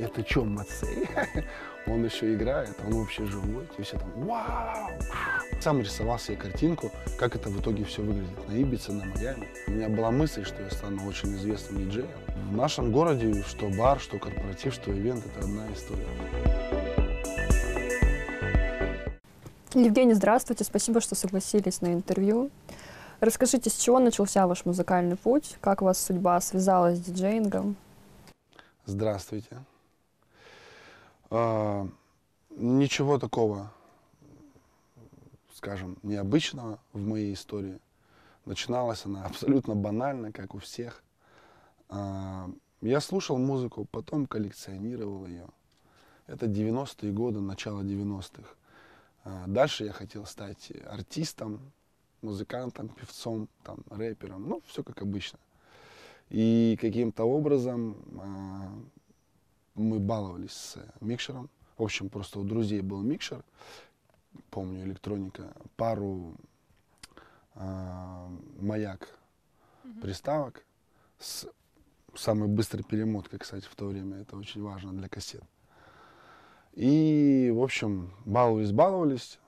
это что, Мацей? он еще играет, он вообще живой. И все там, вау! Сам рисовал себе картинку, как это в итоге все выглядит на Ибице, на Майами. У меня была мысль, что я стану очень известным диджеем. В нашем городе что бар, что корпоратив, что ивент – это одна история. Евгений, здравствуйте. Спасибо, что согласились на интервью. Расскажите, с чего начался ваш музыкальный путь? Как вас судьба связала с диджеингом? Здравствуйте. А, ничего такого, скажем, необычного в моей истории. Начиналась она абсолютно банально, как у всех. А, я слушал музыку, потом коллекционировал ее. Это 90-е годы, начало 90-х. А, дальше я хотел стать артистом, музыкантом, певцом, там, рэпером. Ну, все как обычно. И каким-то образом мы баловались с э, микшером. В общем, просто у друзей был микшер, помню, электроника, пару э, маяк Mm -hmm. приставок с самой быстрой перемоткой, кстати, в то время. Это очень важно для кассет. И, в общем, баловались-баловались,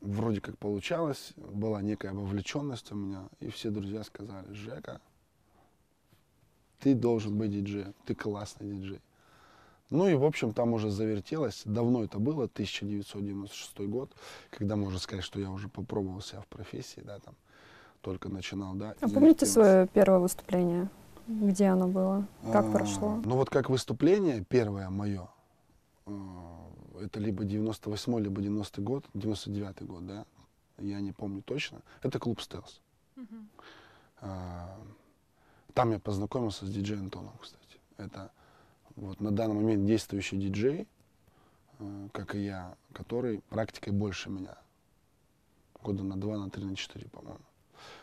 вроде как получалось, была некая вовлеченность у меня, и все друзья сказали, Жека, ты должен быть диджеем, ты классный диджей. Ну и, в общем, там уже завертелось. Давно это было, 1996 год, когда можно сказать, что я уже попробовал себя в профессии, да, там только начинал, да. А помните свое первое выступление? Где оно было? Как а, прошло? Ну вот как выступление первое мое, э, это либо 98 либо 90 год, 99 год, да, я не помню точно, это клуб «Стелс». Угу. Там я познакомился с диджеем Антоном, кстати. Это вот, на данный момент действующий диджей, э, как и я, который практикой больше меня. Года на два, на три, на четыре, по-моему.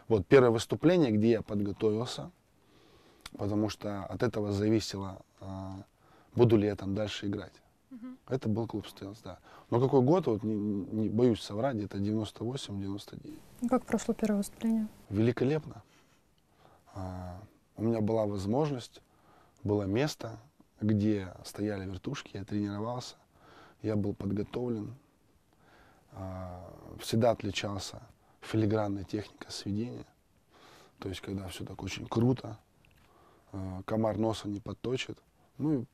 Вот первое выступление, где я подготовился, потому что от этого зависело, э, буду ли я там дальше играть. Это был клуб Стелс, да. Но какой год, вот не, не боюсь соврать, это 98-99. Как прошло первое выступление? Великолепно. А, у меня была возможность, было место, где стояли вертушки, я тренировался, я был подготовлен, а, всегда отличался филигранной техникой сведения, то есть когда все так очень круто, а, комар носа не подточит, ну и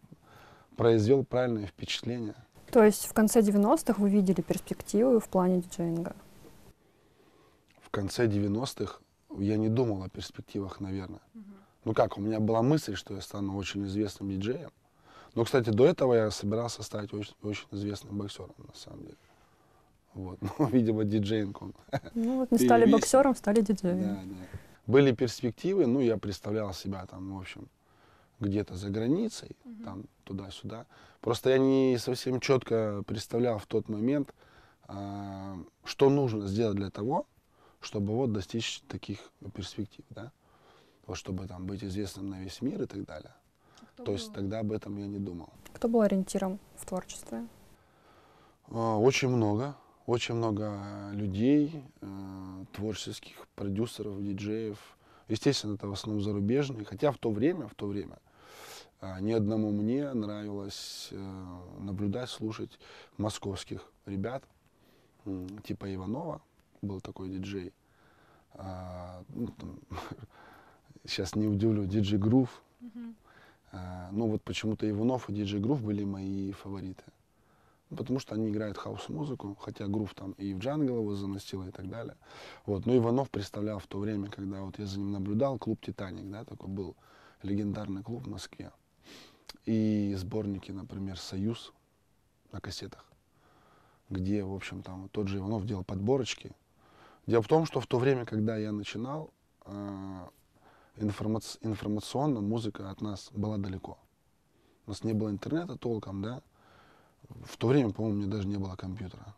произвел правильное впечатление. То есть в конце 90-х вы видели перспективы в плане диджеинга? В конце 90-х я не думал о перспективах, наверное. Угу. Ну как, у меня была мысль, что я стану очень известным диджеем. Но, кстати, до этого я собирался стать очень, очень известным боксером, на самом деле. Вот. Ну, видимо, диджейнг он. Ну, вот не стали боксером, стали диджеем. Да, да. Были перспективы, ну, я представлял себя там, в общем, где-то за границей, угу. там, туда-сюда. Просто я не совсем четко представлял в тот момент, а, что нужно сделать для того, чтобы вот достичь таких перспектив, да вот чтобы там быть известным на весь мир и так далее. А кто То был? есть тогда об этом я не думал. Кто был ориентиром в творчестве? А, очень много. Очень много э, людей, э, творческих продюсеров, диджеев. Естественно, это в основном зарубежные. Хотя в то время, в то время, а, ни одному мне нравилось э, наблюдать, слушать московских ребят, типа Иванова, был такой диджей. Ну, сейчас не удивлю, диджей Грув. Угу. А, ну вот почему-то Иванов и диджей Грув были мои фавориты. Ну, потому что они играют хаос-музыку, хотя Грув там и в джангл его заносило и так далее. Вот. Но Иванов представлял в то время, когда вот я за ним наблюдал, клуб «Титаник», да, такой был легендарный клуб в Москве. И сборники, например, «Союз» на кассетах, где, в общем, там тот же Иванов делал подборочки. Дело в том, что в то время, когда я начинал, а, информаци- информационно музыка от нас была далеко. У нас не было интернета толком, да. В то время, по-моему, у меня даже не было компьютера.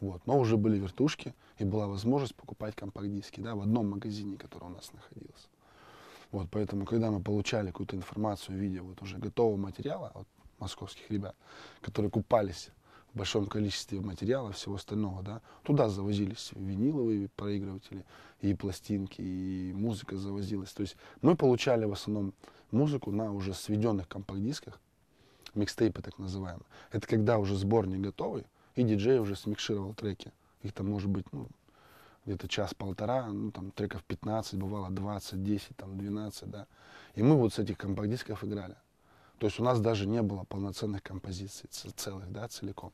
Вот. Но уже были вертушки, и была возможность покупать компакт-диски да, в одном магазине, который у нас находился. Вот, поэтому, когда мы получали какую-то информацию в виде вот уже готового материала от московских ребят, которые купались большом количестве материала, всего остального, да. Туда завозились виниловые проигрыватели, и пластинки, и музыка завозилась. То есть мы получали в основном музыку на уже сведенных компакт-дисках, микстейпы так называемые. Это когда уже сборник готовый, и диджей уже смикшировал треки. Их там может быть, ну, где-то час-полтора, ну, там, треков 15, бывало 20, 10, там, 12, да. И мы вот с этих компакт-дисков играли. То есть у нас даже не было полноценных композиций целых, да, целиком.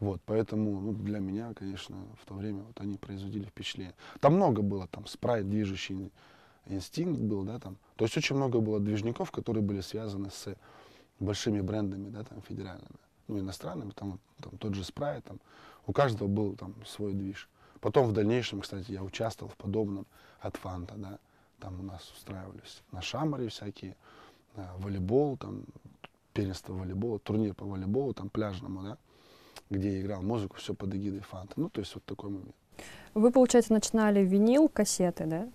Вот, поэтому ну, для меня, конечно, в то время вот они производили впечатление. Там много было, там спрайт, движущий инстинкт был, да, там. То есть очень много было движников, которые были связаны с большими брендами, да, там, федеральными, ну, иностранными, там, там тот же спрайт, там. У каждого был там свой движ. Потом в дальнейшем, кстати, я участвовал в подобном от Фанта, да. Там у нас устраивались на Шамаре всякие, волейбол, там, первенство волейбола, турнир по волейболу, там, пляжному, да где я играл музыку, все под эгидой фанта. Ну, то есть вот такой момент. Вы, получается, начинали винил, кассеты, да?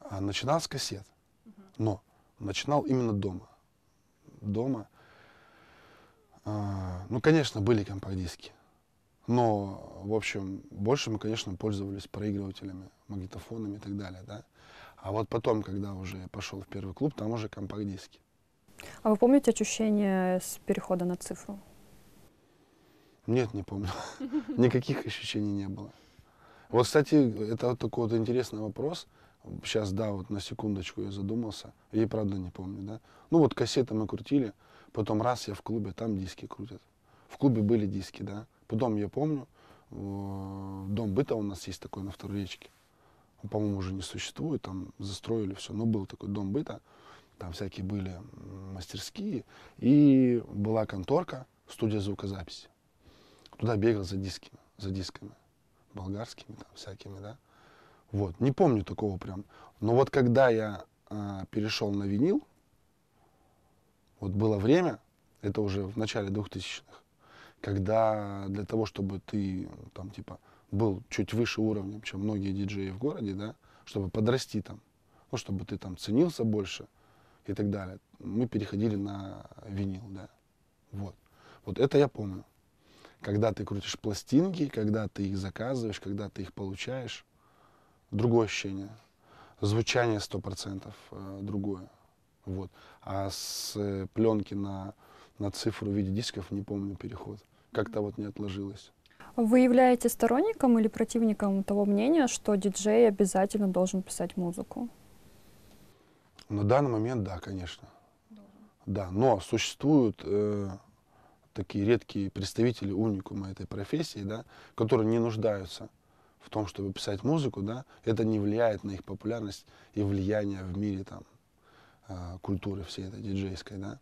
А, начинал с кассет, но начинал именно дома. Дома. А, ну, конечно, были компакт-диски. Но, в общем, больше мы, конечно, пользовались проигрывателями, магнитофонами и так далее, да. А вот потом, когда уже пошел в первый клуб, там уже компакт-диски. А вы помните ощущение с перехода на цифру? Нет, не помню. Никаких ощущений не было. Вот, кстати, это вот такой вот интересный вопрос. Сейчас, да, вот на секундочку я задумался. Я и правда не помню, да. Ну вот кассеты мы крутили, потом раз я в клубе, там диски крутят. В клубе были диски, да. Потом я помню, дом быта у нас есть такой на второй речке. Он, по-моему, уже не существует, там застроили все. Но был такой дом быта, там всякие были мастерские. И была конторка, студия звукозаписи туда бегал за дисками, за дисками, болгарскими там всякими, да. Вот, не помню такого прям. Но вот когда я э, перешел на винил, вот было время, это уже в начале 2000-х, когда для того, чтобы ты там типа был чуть выше уровнем, чем многие диджеи в городе, да, чтобы подрасти там, ну, чтобы ты там ценился больше и так далее, мы переходили на винил, да, вот. Вот это я помню когда ты крутишь пластинки, когда ты их заказываешь, когда ты их получаешь, другое ощущение. Звучание сто процентов э, другое. Вот. А с э, пленки на, на цифру в виде дисков не помню переход. Как-то вот не отложилось. Вы являетесь сторонником или противником того мнения, что диджей обязательно должен писать музыку? На данный момент, да, конечно. Должен. Да, но существуют э, такие редкие представители уникума этой профессии, да, которые не нуждаются в том, чтобы писать музыку, да, это не влияет на их популярность и влияние в мире там, э, культуры всей этой диджейской. Да.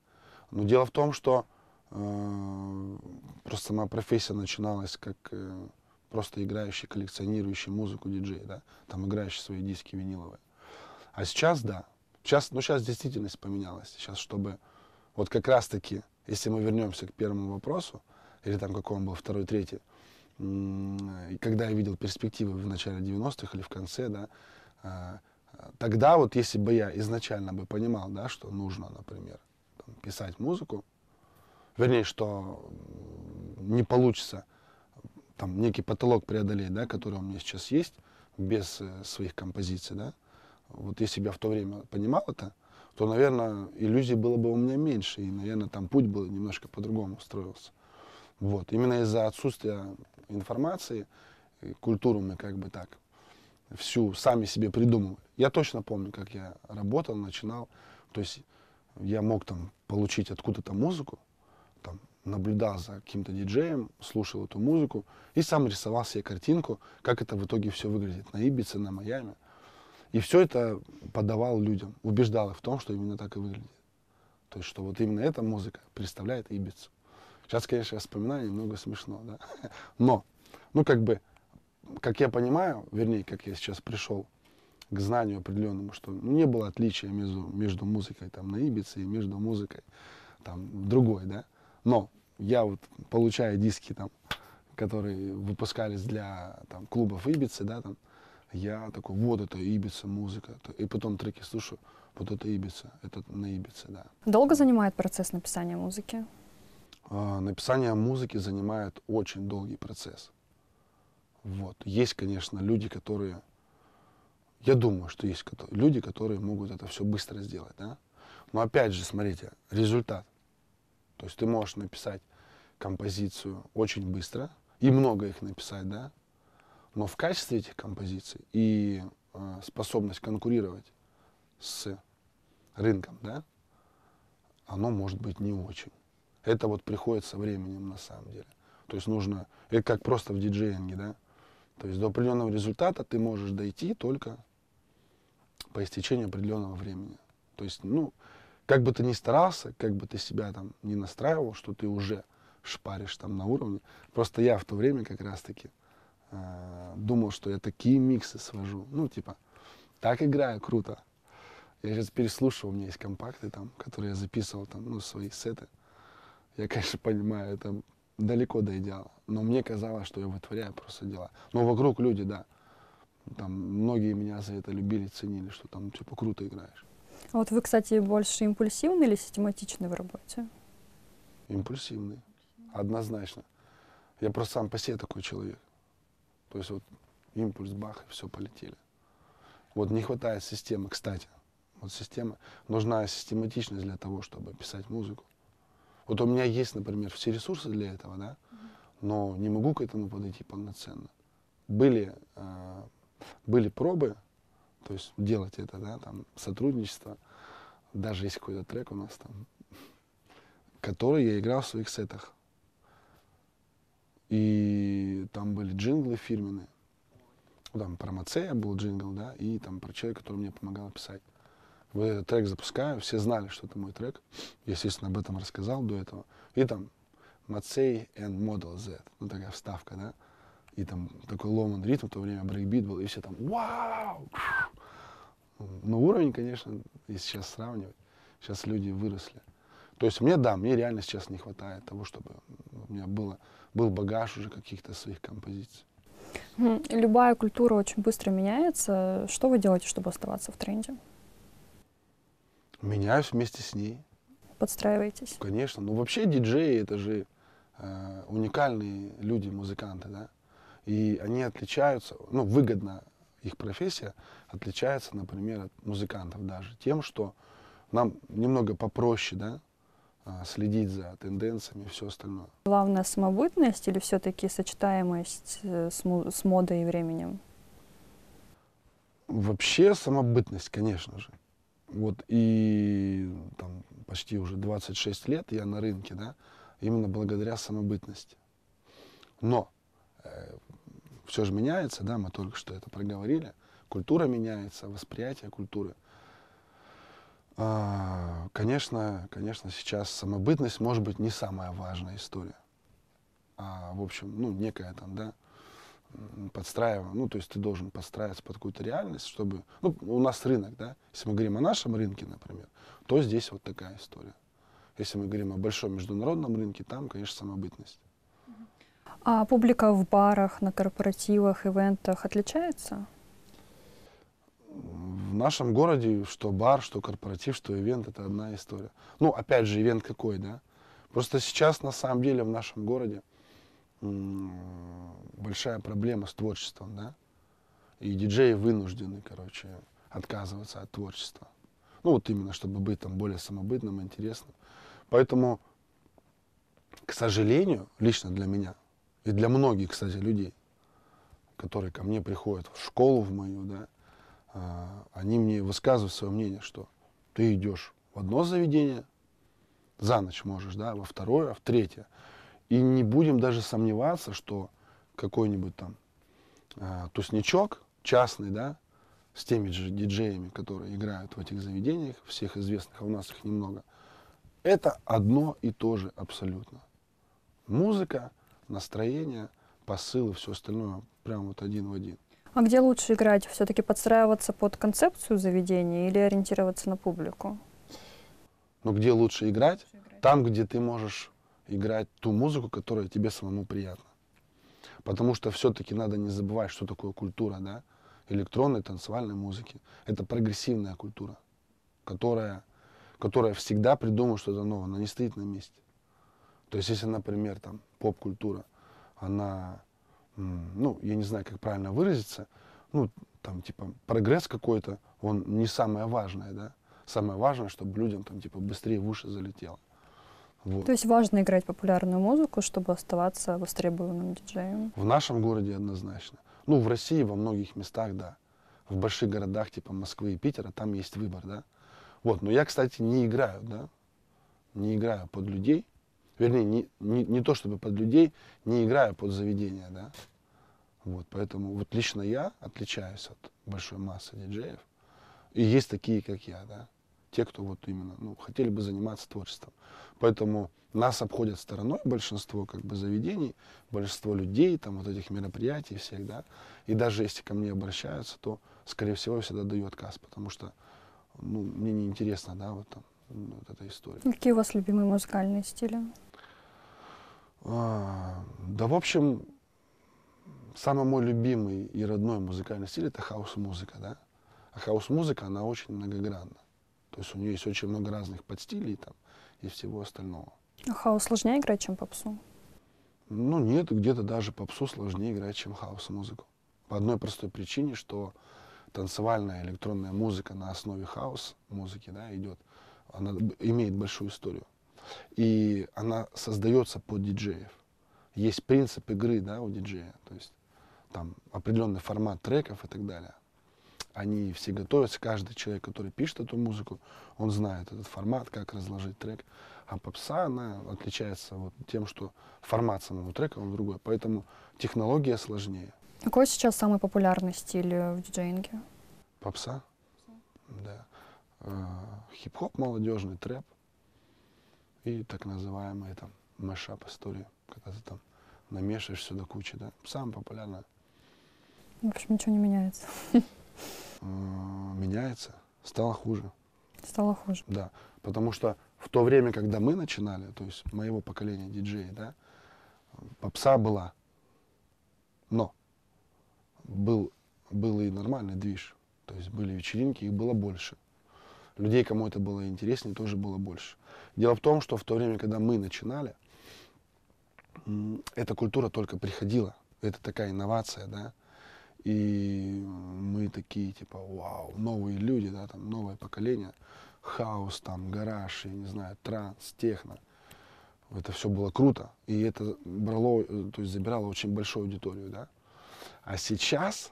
Но дело в том, что э, просто моя профессия начиналась как э, просто играющий, коллекционирующий музыку диджей, да, там играющий свои диски виниловые. А сейчас, да, сейчас, ну сейчас действительность поменялась. Сейчас, чтобы вот как раз-таки если мы вернемся к первому вопросу, или там какой он был, второй, третий, когда я видел перспективы в начале 90-х или в конце, да, а, тогда вот если бы я изначально бы понимал, да, что нужно, например, там, писать музыку, вернее, что не получится там некий потолок преодолеть, да, который у меня сейчас есть, без э, своих композиций, да, вот если бы я в то время понимал это, то, наверное, иллюзий было бы у меня меньше, и, наверное, там путь был немножко по-другому устроился. Вот. Именно из-за отсутствия информации э, культуру мы как бы так всю сами себе придумывали. Я точно помню, как я работал, начинал. То есть я мог там получить откуда-то музыку, там, наблюдал за каким-то диджеем, слушал эту музыку и сам рисовал себе картинку, как это в итоге все выглядит на Ибице, на Майами. И все это подавал людям, убеждал их в том, что именно так и выглядит. То есть, что вот именно эта музыка представляет Ибицу. Сейчас, конечно, я вспоминаю, немного смешно, да. Но, ну, как бы, как я понимаю, вернее, как я сейчас пришел к знанию определенному, что не было отличия между, между музыкой там на Ибице и между музыкой там другой, да. Но я вот, получая диски там, которые выпускались для там, клубов Ибицы, да, там, я такой, вот это Ибица музыка. И потом треки слушаю, вот это Ибица, это на Ибице, да. Долго занимает процесс написания музыки? А, написание музыки занимает очень долгий процесс. Вот. Есть, конечно, люди, которые... Я думаю, что есть люди, которые могут это все быстро сделать, да? Но опять же, смотрите, результат. То есть ты можешь написать композицию очень быстро и много их написать, да? Но в качестве этих композиций и э, способность конкурировать с рынком, да, оно может быть не очень. Это вот приходит со временем на самом деле. То есть нужно, это как просто в диджеинге, да. То есть до определенного результата ты можешь дойти только по истечении определенного времени. То есть, ну, как бы ты ни старался, как бы ты себя там не настраивал, что ты уже шпаришь там на уровне. Просто я в то время как раз-таки Э, думал, что я такие миксы свожу. Ну, типа, так играю, круто. Я сейчас переслушивал, у меня есть компакты там, которые я записывал там, ну, свои сеты. Я, конечно, понимаю, это далеко до идеала. Но мне казалось, что я вытворяю просто дела. Но вокруг люди, да. Там многие меня за это любили, ценили, что там типа круто играешь. А вот вы, кстати, больше импульсивны или систематичны в работе? Импульсивный. Однозначно. Я просто сам по себе такой человек. То есть вот импульс, бах, и все, полетели. Вот не хватает системы, кстати. Вот система, нужна систематичность для того, чтобы писать музыку. Вот у меня есть, например, все ресурсы для этого, да, но не могу к этому подойти полноценно. Были, э, были пробы, то есть делать это, да, там, сотрудничество. Даже есть какой-то трек у нас там, который я играл в своих сетах. И там были джинглы фирменные. Там про Мацея был джингл, да, и там про человека, который мне помогал писать. Вот этот трек запускаю, все знали, что это мой трек. Я, естественно, об этом рассказал до этого. И там Мацей and Model Z, ну такая вставка, да. И там такой ломан ритм, в то время брейкбит был, и все там вау! Но ну, уровень, конечно, если сейчас сравнивать, сейчас люди выросли. То есть мне, да, мне реально сейчас не хватает того, чтобы у меня было был багаж уже каких-то своих композиций. Любая культура очень быстро меняется. Что вы делаете, чтобы оставаться в тренде? Меняюсь вместе с ней. Подстраиваетесь? Конечно. Ну, вообще диджеи — это же э, уникальные люди, музыканты, да? И они отличаются, ну, выгодно их профессия отличается, например, от музыкантов даже тем, что нам немного попроще, да, а, следить за тенденциями и все остальное. Главное самобытность или все-таки сочетаемость э, с, с модой и временем? Вообще самобытность, конечно же. Вот и там, почти уже 26 лет я на рынке, да, именно благодаря самобытности. Но э, все же меняется, да, мы только что это проговорили. Культура меняется, восприятие культуры – а, конечно, конечно, сейчас самобытность может быть не самая важная история. А, в общем, ну, некая там, да, подстраиваем, ну, то есть ты должен подстраиваться под какую-то реальность, чтобы, ну, у нас рынок, да, если мы говорим о нашем рынке, например, то здесь вот такая история. Если мы говорим о большом международном рынке, там, конечно, самобытность. А публика в барах, на корпоративах, ивентах отличается? в нашем городе, что бар, что корпоратив, что ивент, это одна история. Ну, опять же, ивент какой, да? Просто сейчас, на самом деле, в нашем городе большая проблема с творчеством, да? И диджеи вынуждены, короче, отказываться от творчества. Ну, вот именно, чтобы быть там более самобытным, интересным. Поэтому, к сожалению, лично для меня, и для многих, кстати, людей, которые ко мне приходят в школу в мою, да, а, они мне высказывают свое мнение, что ты идешь в одно заведение, за ночь можешь, да, во второе, а в третье. И не будем даже сомневаться, что какой-нибудь там э, а, тусничок частный, да, с теми же диджеями, которые играют в этих заведениях, всех известных, а у нас их немного, это одно и то же абсолютно. Музыка, настроение, посылы, все остальное прям вот один в один. А где лучше играть? Все-таки подстраиваться под концепцию заведения или ориентироваться на публику? Ну, где лучше играть? Лучше играть. Там, где ты можешь играть ту музыку, которая тебе самому приятна. Потому что все-таки надо не забывать, что такое культура, да? электронной танцевальной музыки. Это прогрессивная культура, которая, которая всегда придумывает что-то новое, она не стоит на месте. То есть, если, например, там поп-культура, она ну, я не знаю, как правильно выразиться, ну, там, типа, прогресс какой-то, он не самое важное, да. Самое важное, чтобы людям там, типа, быстрее в уши залетело. Вот. То есть важно играть популярную музыку, чтобы оставаться востребованным диджеем? В нашем городе однозначно. Ну, в России во многих местах, да. В больших городах, типа Москвы и Питера, там есть выбор, да. Вот, но я, кстати, не играю, да. Не играю под людей вернее, не, не, не то чтобы под людей, не играя под заведение, да. Вот, поэтому вот лично я отличаюсь от большой массы диджеев. И есть такие, как я, да, те, кто вот именно, ну, хотели бы заниматься творчеством. Поэтому нас обходят стороной большинство, как бы, заведений, большинство людей, там, вот этих мероприятий всех, да. И даже если ко мне обращаются, то, скорее всего, я всегда даю отказ, потому что, ну, мне неинтересно, да, вот там, ну, вот эта история. Какие у вас любимые музыкальные стили? А, да, в общем, самый мой любимый и родной музыкальный стиль – это хаос-музыка, да. А хаос-музыка, она очень многогранна. То есть у нее есть очень много разных подстилей там и всего остального. А хаос сложнее играть, чем попсу? Ну нет, где-то даже попсу сложнее играть, чем хаос-музыку. По одной простой причине, что танцевальная электронная музыка на основе хаос-музыки да, идет, она имеет большую историю и она создается под диджеев. Есть принцип игры, да, у диджея, то есть там определенный формат треков и так далее. Они все готовятся, каждый человек, который пишет эту музыку, он знает этот формат, как разложить трек. А попса, она отличается вот тем, что формат самого трека, он другой, поэтому технология сложнее. Какой сейчас самый популярный стиль э, в диджейнге? Попса? Да. Э, хип-хоп молодежный, трэп и так называемые там мешап истории, когда ты там намешиваешь все до кучи, да. Самое популярное. В общем, ничего не меняется. Меняется. Стало хуже. Стало хуже. Да. Потому что в то время, когда мы начинали, то есть моего поколения диджеи, да, попса была. Но был, был и нормальный движ. То есть были вечеринки, их было больше людей, кому это было интереснее, тоже было больше. Дело в том, что в то время, когда мы начинали, эта культура только приходила. Это такая инновация, да. И мы такие, типа, вау, новые люди, да, там, новое поколение. Хаос, там, гараж, я не знаю, транс, техно. Это все было круто. И это брало, э, то есть забирало очень большую аудиторию, да. А сейчас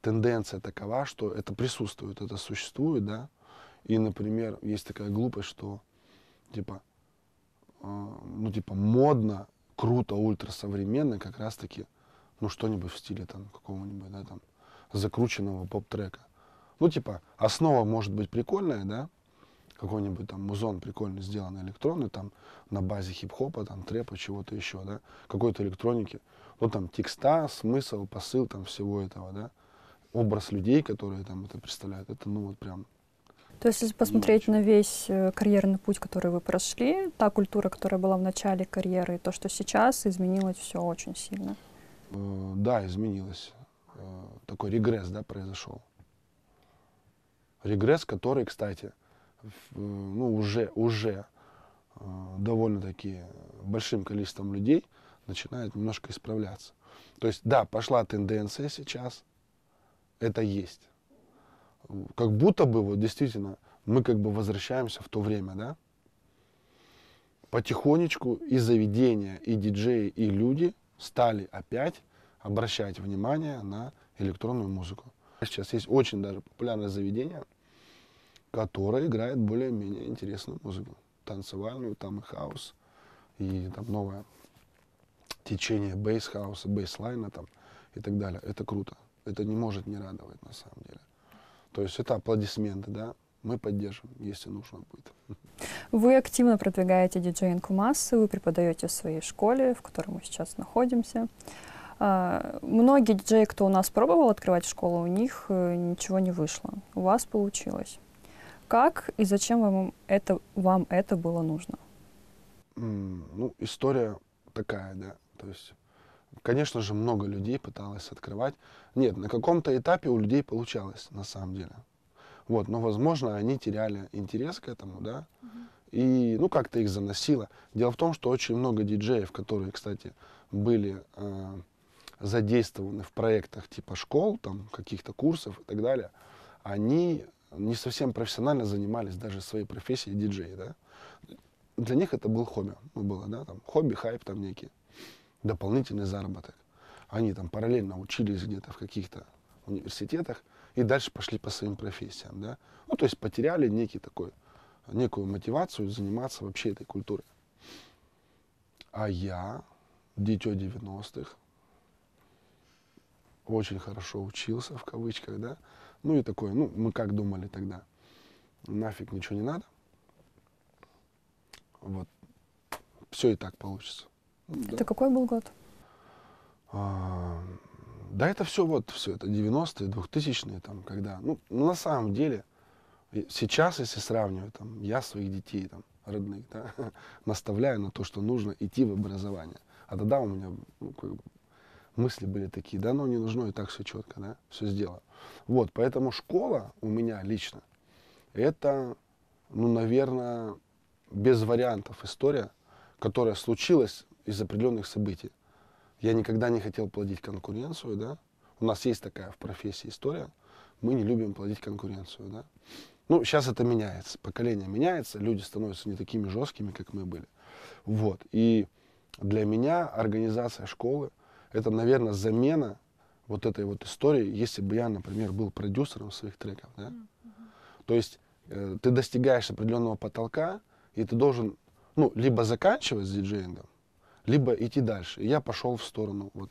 тенденция такова, что это присутствует, это существует, да, и, например, есть такая глупость, что типа, э, ну типа модно, круто, ультрасовременно как раз-таки, ну что-нибудь в стиле там какого-нибудь, да, там, закрученного поп-трека. Ну типа, основа может быть прикольная, да, какой-нибудь там музон прикольно сделанный электронный, там на базе хип-хопа, там трепа чего-то еще, да, какой-то электроники. Ну там текста, смысл, посыл там всего этого, да, образ людей, которые там это представляют, это ну вот прям то есть, если посмотреть на весь э, карьерный путь, который вы прошли, та культура, которая была в начале карьеры, и то, что сейчас, изменилось все очень сильно. Э, да, изменилось. Э, такой регресс, да, произошел. Регресс, который, кстати, ну, уже, уже довольно-таки большим количеством людей начинает немножко исправляться. То есть, да, пошла тенденция сейчас, это есть как будто бы, вот действительно, мы как бы возвращаемся в то время, да? Потихонечку и заведения, и диджеи, и люди стали опять обращать внимание на электронную музыку. Сейчас есть очень даже популярное заведение, которое играет более-менее интересную музыку. Танцевальную, там и хаос, и там новое течение бейс-хауса, бейслайна там и так далее. Это круто. Это не может не радовать на самом деле. То есть это аплодисменты, да, мы поддержим, если нужно будет. Вы активно продвигаете диджеинку массы, вы преподаете в своей школе, в которой мы сейчас находимся. А, многие диджеи, кто у нас пробовал открывать школу, у них э, ничего не вышло. У вас получилось. Как и зачем вам это, вам это было нужно? ну, история такая, да. То есть Конечно же, много людей пыталось открывать. Нет, на каком-то этапе у людей получалось, на самом деле. Вот, но, возможно, они теряли интерес к этому, да, и, ну, как-то их заносило. Дело в том, что очень много диджеев, которые, кстати, были э, задействованы в проектах типа школ, там, каких-то курсов и так далее, они не совсем профессионально занимались даже своей профессией диджея, да. Для них это был хобби, ну, было, да, там, хобби, хайп там некий дополнительный заработок. Они там параллельно учились где-то в каких-то университетах и дальше пошли по своим профессиям, да. Ну, то есть потеряли некий такой, некую мотивацию заниматься вообще этой культурой. А я, дитё 90-х, очень хорошо учился, в кавычках, да. Ну и такое, ну, мы как думали тогда, нафиг ничего не надо. Вот, все и так получится. Да. Это какой был год? А, да, это все вот, все это 90-е, 2000-е, там, когда. Ну, на самом деле, сейчас, если сравнивать, там, я своих детей, там, родных, да, наставляю на то, что нужно идти в образование. А тогда у меня ну, как бы, мысли были такие, да, но ну, не нужно, и так все четко, да, все сделано. Вот, поэтому школа у меня лично, это, ну, наверное, без вариантов история, которая случилась из определенных событий. Я никогда не хотел плодить конкуренцию, да. У нас есть такая в профессии история. Мы не любим плодить конкуренцию, да. Ну, сейчас это меняется, поколение меняется, люди становятся не такими жесткими, как мы были. Вот. И для меня организация школы – это, наверное, замена вот этой вот истории, если бы я, например, был продюсером своих треков, да? То есть э, ты достигаешь определенного потолка, и ты должен, ну, либо заканчивать с диджеингом, либо идти дальше. И я пошел в сторону вот,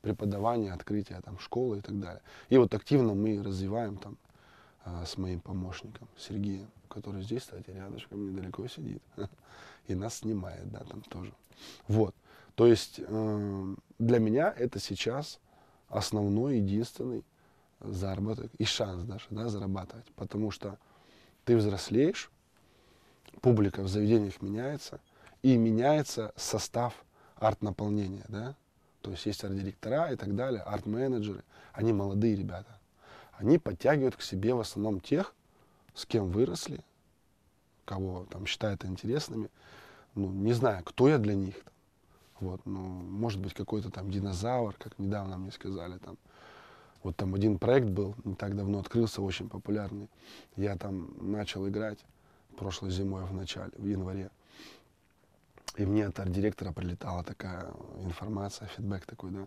преподавания, открытия там, школы и так далее. И вот активно мы развиваем там а, с моим помощником Сергеем, который здесь, кстати, рядышком недалеко сидит. И нас снимает, да, там тоже. Вот. То есть э, для меня это сейчас основной, единственный заработок и шанс даже, да, зарабатывать. Потому что ты взрослеешь, публика в заведениях меняется, и меняется состав арт-наполнение, да, то есть есть арт-директора и так далее, арт-менеджеры, они молодые ребята. Они подтягивают к себе в основном тех, с кем выросли, кого там считают интересными, ну, не знаю, кто я для них. Вот, ну, может быть, какой-то там динозавр, как недавно мне сказали, там, вот там один проект был, не так давно открылся, очень популярный. Я там начал играть прошлой зимой в начале, в январе. И мне от арт-директора прилетала такая информация, фидбэк такой, да.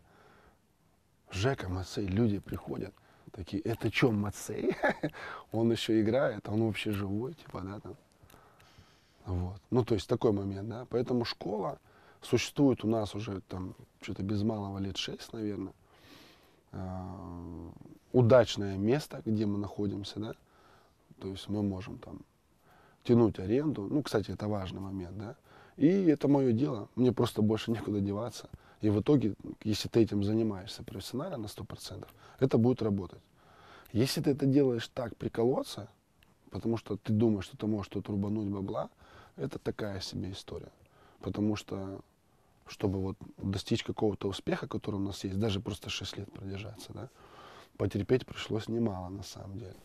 Жека Мацей, люди приходят, такие, это что, Мацей? он еще играет, а он вообще живой, типа, да, там. Вот. Ну, то есть такой момент, да. Поэтому школа существует у нас уже там что-то без малого лет шесть, наверное. А, удачное место, где мы находимся, да. То есть мы можем там тянуть аренду. Ну, кстати, это важный момент, да. И это мое дело, мне просто больше некуда деваться. И в итоге, если ты этим занимаешься профессионально на 100%, это будет работать. Если ты это делаешь так, приколоться, потому что ты думаешь, что ты можешь тут рубануть бабла, это такая себе история. Потому что, чтобы вот достичь какого-то успеха, который у нас есть, даже просто 6 лет продержаться, да, потерпеть пришлось немало на самом деле.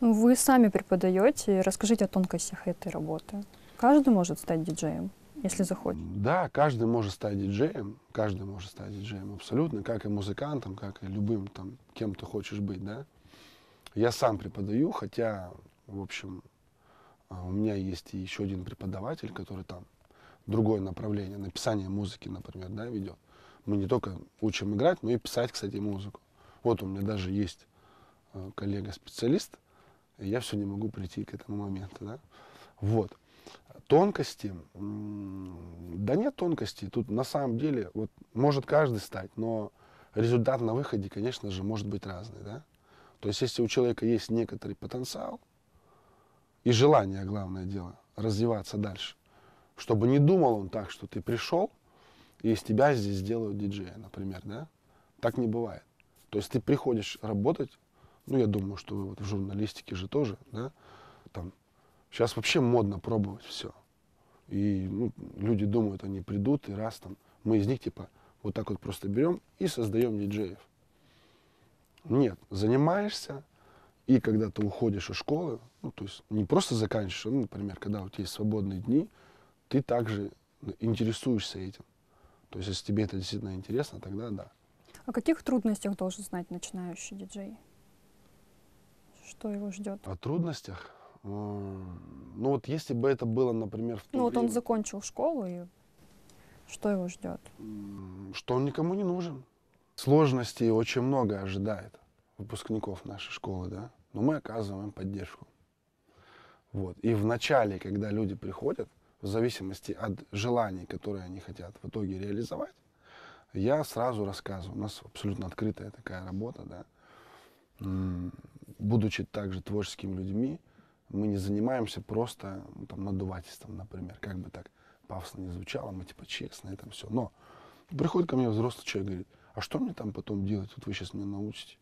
вы сами преподаете. Расскажите о тонкостях этой работы. Каждый может стать диджеем? если захочет. Да, каждый может стать диджеем, каждый может стать диджеем, абсолютно, как и музыкантом, как и любым, там, кем ты хочешь быть, да. Я сам преподаю, хотя, в общем, а, у меня есть еще один преподаватель, который там другое направление, написание музыки, например, да, ведет. Мы не только учим играть, но и писать, кстати, музыку. Вот у меня даже есть а, коллега-специалист, и я все не могу прийти к этому моменту, да. Вот. Тонкости? Да нет тонкости Тут на самом деле вот может каждый стать, но результат на выходе, конечно же, может быть разный. Да? То есть если у человека есть некоторый потенциал и желание, главное дело, развиваться дальше, чтобы не думал он так, что ты пришел, и из тебя здесь сделают диджея, например, да? Так не бывает. То есть ты приходишь работать, ну, я думаю, что вы вот в журналистике же тоже, да, Сейчас вообще модно пробовать все. И ну, люди думают, они придут, и раз там, мы из них типа вот так вот просто берем и создаем диджеев. Нет, занимаешься, и когда ты уходишь из школы, ну, то есть не просто заканчиваешь, а, ну, например, когда у тебя есть свободные дни, ты также интересуешься этим. То есть, если тебе это действительно интересно, тогда да. О каких трудностях должен знать начинающий диджей? Что его ждет? О трудностях? Ну вот если бы это было, например, в то Ну вот время, он закончил школу, и что его ждет? Что он никому не нужен. Сложностей очень много ожидает выпускников нашей школы, да. Но мы оказываем поддержку. Вот. И в начале, когда люди приходят, в зависимости от желаний, которые они хотят в итоге реализовать, я сразу рассказываю. У нас абсолютно открытая такая работа, да. Будучи также творческими людьми, мы не занимаемся просто ну, там, надувательством, например, как бы так пафосно не звучало, мы типа честно там все. Но приходит ко мне взрослый человек и говорит, а что мне там потом делать, вот вы сейчас меня научите.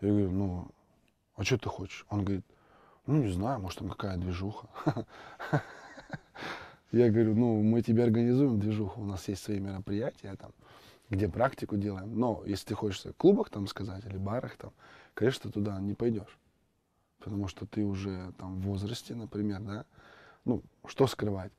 Я говорю, ну, а что ты хочешь? Он говорит, ну, не знаю, может, там какая движуха. Я говорю, ну, мы тебе организуем движуху, у нас есть свои мероприятия там, где практику делаем. Но если ты хочешь в клубах там сказать или барах там, конечно, туда не пойдешь потому что ты уже там в возрасте, например, да, ну, что скрывать?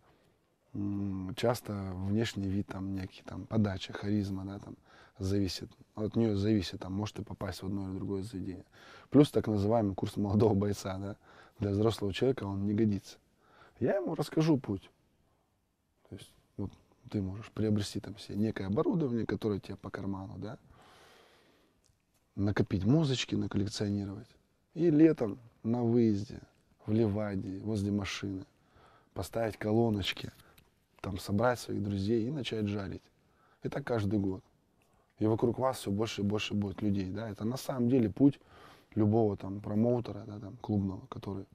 Часто внешний вид, там, некий, там, подача, харизма, да, там, зависит, от нее зависит, там, может ты попасть в одно или другое заведение. Плюс так называемый курс молодого бойца, да, для взрослого человека он не годится. Я ему расскажу путь. То есть, вот, ты можешь приобрести там себе некое оборудование, которое тебе по карману, да, накопить мозочки, наколлекционировать. И летом на выезде, в Ливадии, возле машины, поставить колоночки, там собрать своих друзей и начать жарить. это каждый год. И вокруг вас все больше и больше будет людей. Да? Это на самом деле путь любого там промоутера да, там, клубного, который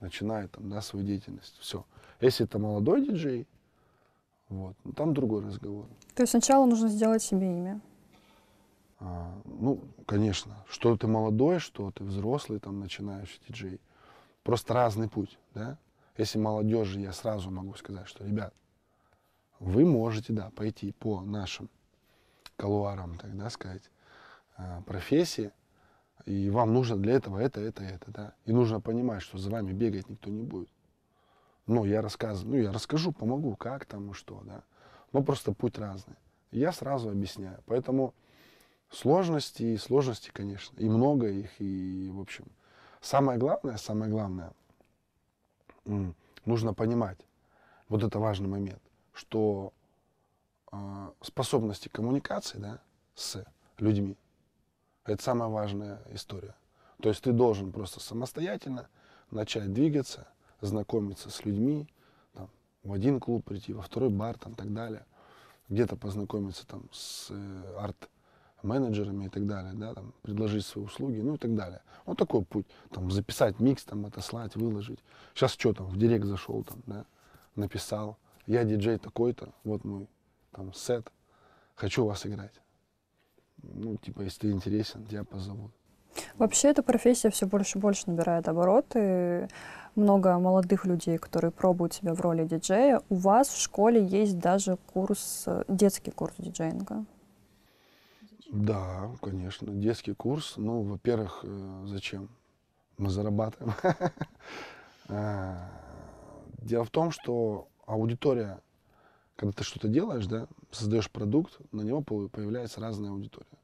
начинает там, да, свою деятельность. Все. Если это молодой диджей, вот, ну, там другой разговор. То есть сначала нужно сделать себе имя. А, ну, конечно, что ты молодой, что ты взрослый, там, начинающий диджей. Просто разный путь, да? Если молодежи, я сразу могу сказать, что, ребят, вы можете, да, пойти по нашим колуарам, тогда сказать, а, профессии, и вам нужно для этого это, это, это, да. И нужно понимать, что за вами бегать никто не будет. Но я рассказываю, ну, я расскажу, помогу, как там и что, да. Но просто путь разный. Я сразу объясняю. Поэтому сложности, и сложности, конечно, и много их, и, в общем, самое главное, самое главное, нужно понимать, вот это важный момент, что а, способности коммуникации да, с людьми, это самая важная история. То есть ты должен просто самостоятельно начать двигаться, знакомиться с людьми, там, в один клуб прийти, во второй бар, там, так далее, где-то познакомиться там с э, арт менеджерами и так далее, да, там, предложить свои услуги, ну и так далее. Вот такой путь, там, записать микс, там, отослать, выложить. Сейчас что там, в директ зашел, там, да, написал, я диджей такой-то, вот мой, там, сет, хочу вас играть. Ну, типа, если ты интересен, я позову. Вообще эта профессия все больше и больше набирает обороты. Много молодых людей, которые пробуют себя в роли диджея. У вас в школе есть даже курс, э, детский курс диджейнга. Да, конечно. Детский курс. Ну, во-первых, э, зачем? Мы зарабатываем. А, дело в том, что аудитория, когда ты что-то делаешь, да, создаешь продукт, на него появляется разная аудитория.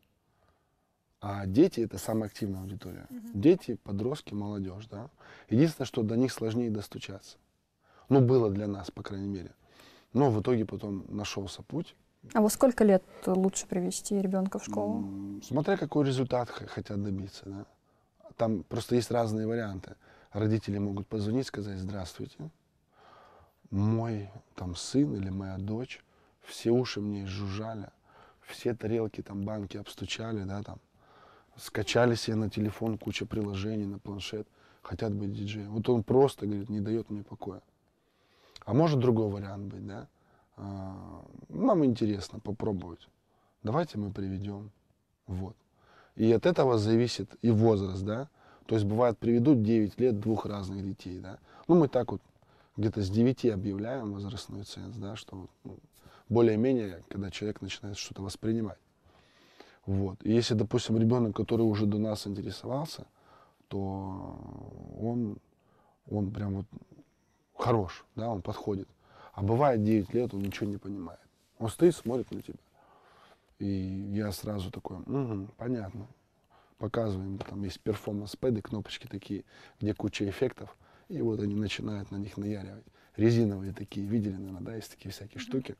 А дети это самая активная аудитория. Угу. Дети, подростки, молодежь, да. Единственное, что до них сложнее достучаться. Ну, было для нас, по крайней мере. Но в итоге потом нашелся путь. А во сколько лет лучше привести ребенка в школу? Смотря какой результат хотят добиться. Да? Там просто есть разные варианты. Родители могут позвонить, сказать, здравствуйте, мой там сын или моя дочь, все уши мне жужжали, все тарелки, там банки обстучали, да, там, скачали себе на телефон куча приложений, на планшет, хотят быть диджеем. Вот он просто, говорит, не дает мне покоя. А может другой вариант быть, да? А, нам интересно попробовать. Давайте мы приведем. Вот. И от этого зависит и возраст, да. То есть бывает приведут 9 лет двух разных детей, да. Ну мы так вот где-то с 9 объявляем возрастной ценз, да, что ну, более-менее, когда человек начинает что-то воспринимать. Вот. И если, допустим, ребенок, который уже до нас интересовался, то он, он прям вот хорош, да, он подходит. А бывает 9 лет, он ничего не понимает. Он стоит, смотрит на тебя. И я сразу такой, угу, понятно. Показываем, там есть перформанс-пэды, кнопочки такие, где куча эффектов. И вот они начинают на них наяривать. Резиновые такие, видели, наверное, да, есть такие всякие штуки.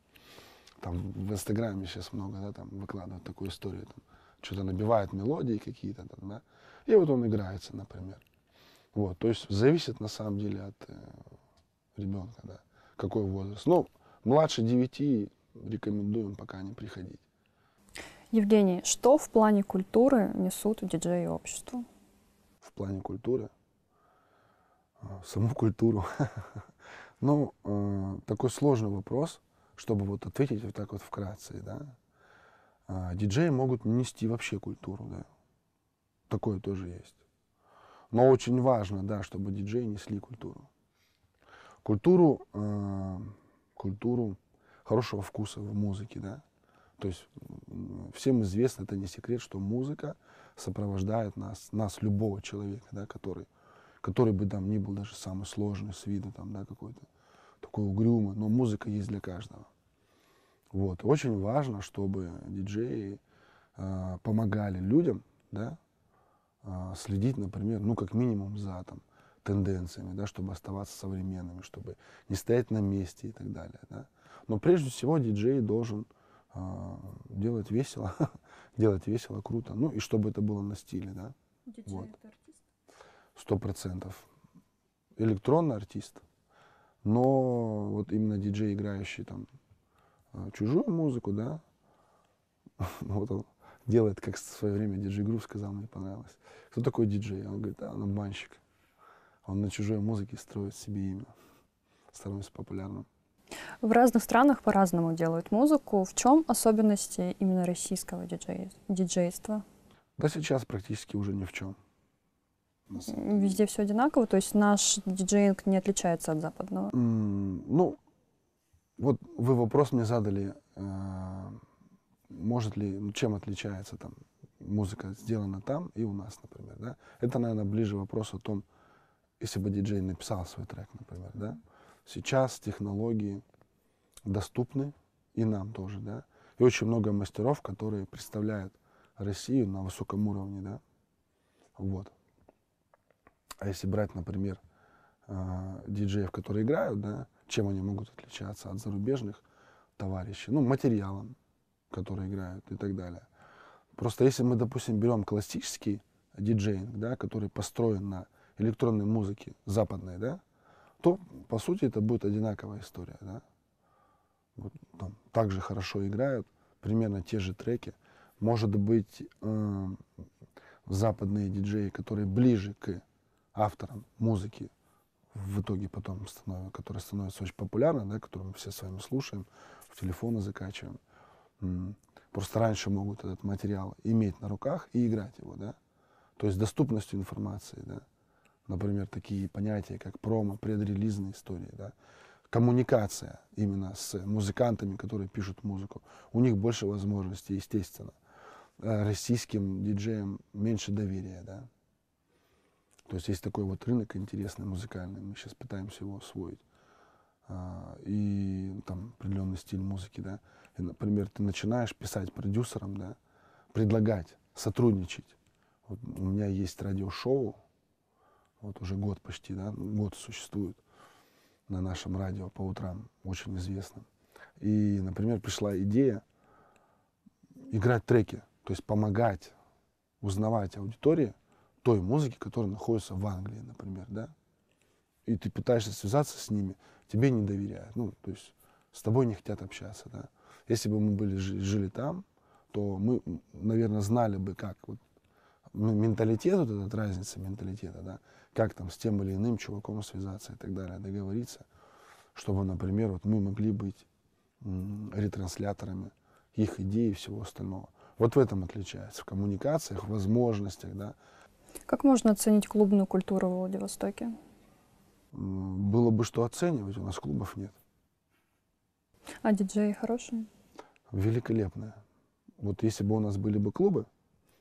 Там в Инстаграме сейчас много, да, там выкладывают такую историю. Там, что-то набивают мелодии какие-то, там, да. И вот он играется, например. Вот, то есть зависит на самом деле от э, ребенка, да какой возраст. Но младше 9 рекомендуем пока не приходить. Евгений, что в плане культуры несут диджеи обществу? В плане культуры? А, саму культуру. Ну, э, такой сложный вопрос, чтобы вот ответить вот так вот вкратце, да. А, диджеи могут нести вообще культуру, да. Такое тоже есть. Но очень важно, да, чтобы диджеи несли культуру культуру, э, культуру хорошего вкуса в музыке, да. То есть всем известно, это не секрет, что музыка сопровождает нас, нас любого человека, да, который, который бы там ни был даже самый сложный с виду, там, да, какой-то такой угрюмый, но музыка есть для каждого. Вот. Очень важно, чтобы диджеи э, помогали людям, да, э, следить, например, ну, как минимум за там, тенденциями, да, чтобы оставаться современными, чтобы не стоять на месте и так далее. Да. Но прежде всего диджей должен э, делать весело, делать весело, круто, ну и чтобы это было на стиле. Да. Диджей вот. это артист? Сто процентов. Электронный артист. Но вот именно диджей, играющий там а, чужую музыку, да, вот он делает, как в свое время диджей Грув сказал, мне понравилось. Кто такой диджей? Он говорит, а, он обманщик. Он на чужой музыке строит себе имя, становится популярным. В разных странах по-разному делают музыку. В чем особенности именно российского диджей... диджейства? Да сейчас практически уже ни в чем. Везде все одинаково, то есть наш диджейнг не отличается от западного. Mm, ну, вот вы вопрос мне задали, э, может ли, ну, чем отличается там музыка сделана там и у нас, например, да? Это, наверное, ближе вопрос о том, э, если бы диджей написал свой трек, например, да, сейчас технологии доступны и нам тоже, да, и очень много мастеров, которые представляют Россию на высоком уровне, да, вот. А если брать, например, э, диджеев, которые играют, да, чем они могут отличаться от зарубежных товарищей, ну, материалом, который играют и так далее. Просто если мы, допустим, берем классический диджейнг, да, который построен на электронной музыки западной, да, то, по сути, это будет одинаковая история, да. Вот, там, также хорошо играют, примерно те же треки. Может быть, э, западные диджеи, которые ближе к авторам музыки, в итоге потом становятся, которые становятся очень популярны, да, которые мы все с вами слушаем, в телефоны закачиваем. Просто раньше могут этот материал иметь на руках и играть его, да. То есть доступностью информации, да например, такие понятия, как промо, предрелизные истории, да, коммуникация именно с музыкантами, которые пишут музыку, у них больше возможностей, естественно. Э, российским диджеям меньше доверия, да. То есть есть такой вот рынок интересный, музыкальный, мы сейчас пытаемся его освоить. А, и ну, там определенный стиль музыки, да. И, например, ты начинаешь писать продюсерам, да, предлагать, сотрудничать. Вот у меня есть радиошоу, вот уже год почти, да, год существует на нашем радио по утрам, очень известно. И, например, пришла идея играть треки, то есть помогать узнавать аудитории той музыки, которая находится в Англии, например, да. И ты пытаешься связаться с ними, тебе не доверяют, ну, то есть с тобой не хотят общаться, да. Если бы мы были, жили там, то мы, наверное, знали бы, как вот ну, менталитет, вот эта разница менталитета, да, как там с тем или иным чуваком связаться и так далее, договориться, чтобы, например, вот мы могли быть ретрансляторами их идей и всего остального. Вот в этом отличается, в коммуникациях, в возможностях, да. Как можно оценить клубную культуру в Владивостоке? Было бы что оценивать, у нас клубов нет. А диджеи хорошие? Великолепные. Вот если бы у нас были бы клубы,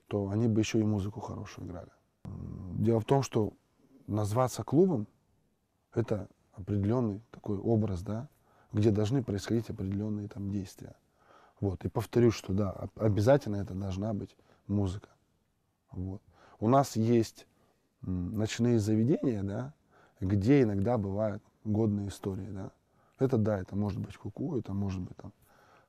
то они бы еще и музыку хорошую играли. Дело в том, что назваться клубом – это определенный такой образ, да, где должны происходить определенные там действия. Вот. И повторюсь, что да, обязательно это должна быть музыка. Вот. У нас есть ночные заведения, да, где иногда бывают годные истории, да. Это да, это может быть куку, -ку, это может быть там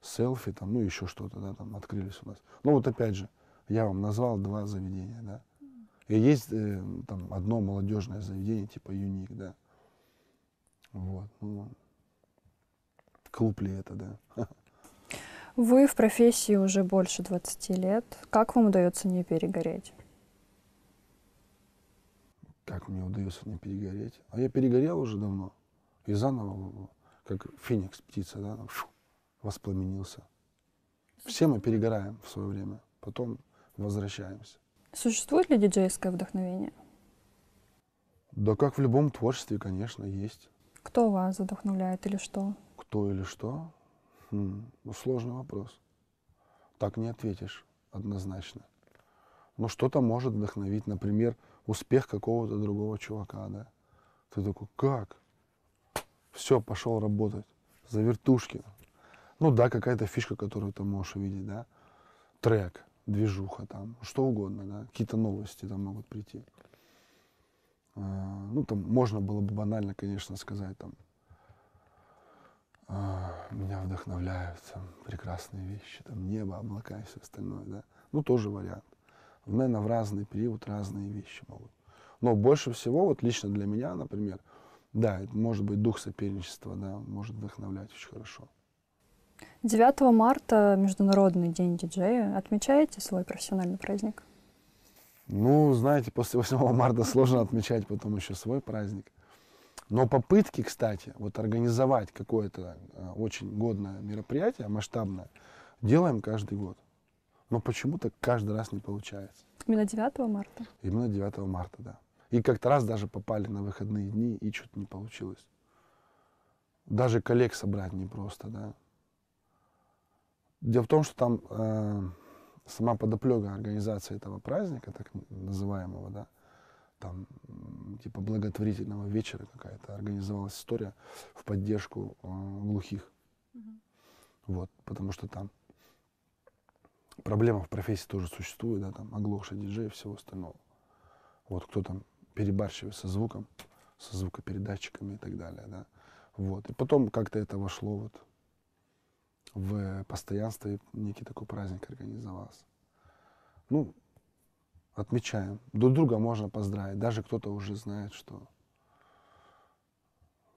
селфи, там, ну еще что-то, да, там открылись у нас. Но вот опять же, я вам назвал два заведения, да. И есть э, там одно молодежное заведение, типа Юник, да. Вот, ну, клуб ли это, да. Вы в профессии уже больше 20 лет. Как вам удается не перегореть? Как мне удается не перегореть? А я перегорел уже давно. И заново, как феникс, птица, да, фу, воспламенился. Все мы перегораем в свое время. Потом возвращаемся. Существует ли диджейское вдохновение? Да как в любом творчестве, конечно, есть. Кто вас вдохновляет или что? Кто или что? Хм, ну, сложный вопрос. Так не ответишь однозначно. Но ну, что-то может вдохновить, например, успех какого-то другого чувака, да? Ты такой, как? Все, пошел работать. За вертушки. Ну да, какая-то фишка, которую ты можешь увидеть, да? Трек движуха там, что угодно, да, какие-то новости там могут прийти. А, ну, там можно было бы банально, конечно, сказать, там, «А, меня вдохновляют там, прекрасные вещи, там, небо, облака и все остальное, да. Ну, тоже вариант. Ну, Наверное, в разный период разные вещи могут. Но больше всего, вот лично для меня, например, да, это может быть дух соперничества, да, может вдохновлять очень хорошо. 9 марта Международный день диджея. Отмечаете свой профессиональный праздник? Ну, знаете, после 8 марта сложно отмечать потом еще свой праздник. Но попытки, кстати, вот организовать какое-то э, очень годное мероприятие, масштабное, делаем каждый год. Но почему-то каждый раз не получается. Именно 9 марта? Именно 9 марта, да. И как-то раз даже попали на выходные дни, и что-то не получилось. Даже коллег собрать непросто, да. Дело в том, что там э, сама подоплека организации этого праздника, так называемого, да, там типа благотворительного вечера какая-то организовалась история в поддержку э, глухих. Угу. Вот, потому что там проблема в профессии тоже существует, да, там оглохший диджей и всего остального. Вот кто там перебарщивает со звуком, со звукопередатчиками и так далее, да. Вот. И потом как-то это вошло вот в постоянстве некий такой праздник организовался. Ну, отмечаем. Друг друга можно поздравить. Даже кто-то уже знает, что,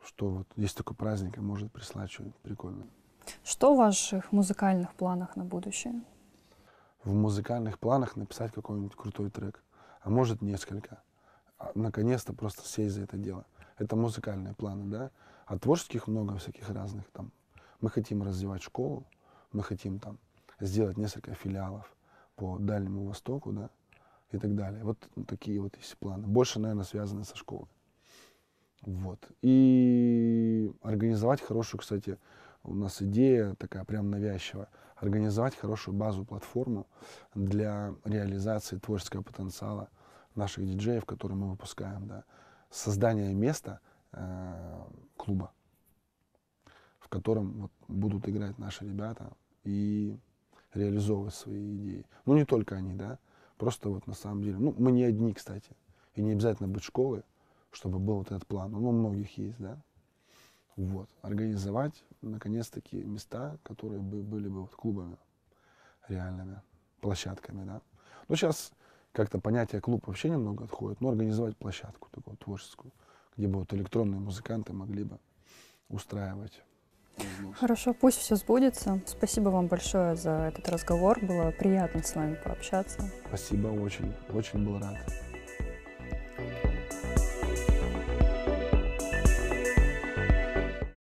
что вот есть такой праздник, и может прислать что-нибудь прикольное. Что в ваших музыкальных планах на будущее? В музыкальных планах написать какой-нибудь крутой трек. А может несколько. А наконец-то просто сесть за это дело. Это музыкальные планы, да? А творческих много всяких разных. Там мы хотим развивать школу, мы хотим там сделать несколько филиалов по Дальнему Востоку, да, и так далее. Вот такие вот есть планы. Больше, наверное, связаны со школой. Вот. И организовать хорошую, кстати, у нас идея такая прям навязчивая, организовать хорошую базу, платформу для реализации творческого потенциала наших диджеев, которые мы выпускаем, да, создание места э, клуба, котором вот, будут играть наши ребята и реализовывать свои идеи. Ну, не только они, да, просто вот на самом деле, ну, мы не одни, кстати, и не обязательно быть школы, чтобы был вот этот план, он у многих есть, да, вот, организовать, наконец-таки, места, которые бы были бы вот клубами реальными, площадками, да. Ну, сейчас как-то понятие клуб вообще немного отходит, но организовать площадку такую творческую, где бы вот электронные музыканты могли бы устраивать Хорошо, пусть все сбудется. Спасибо вам большое за этот разговор. Было приятно с вами пообщаться. Спасибо, очень. Очень был рад.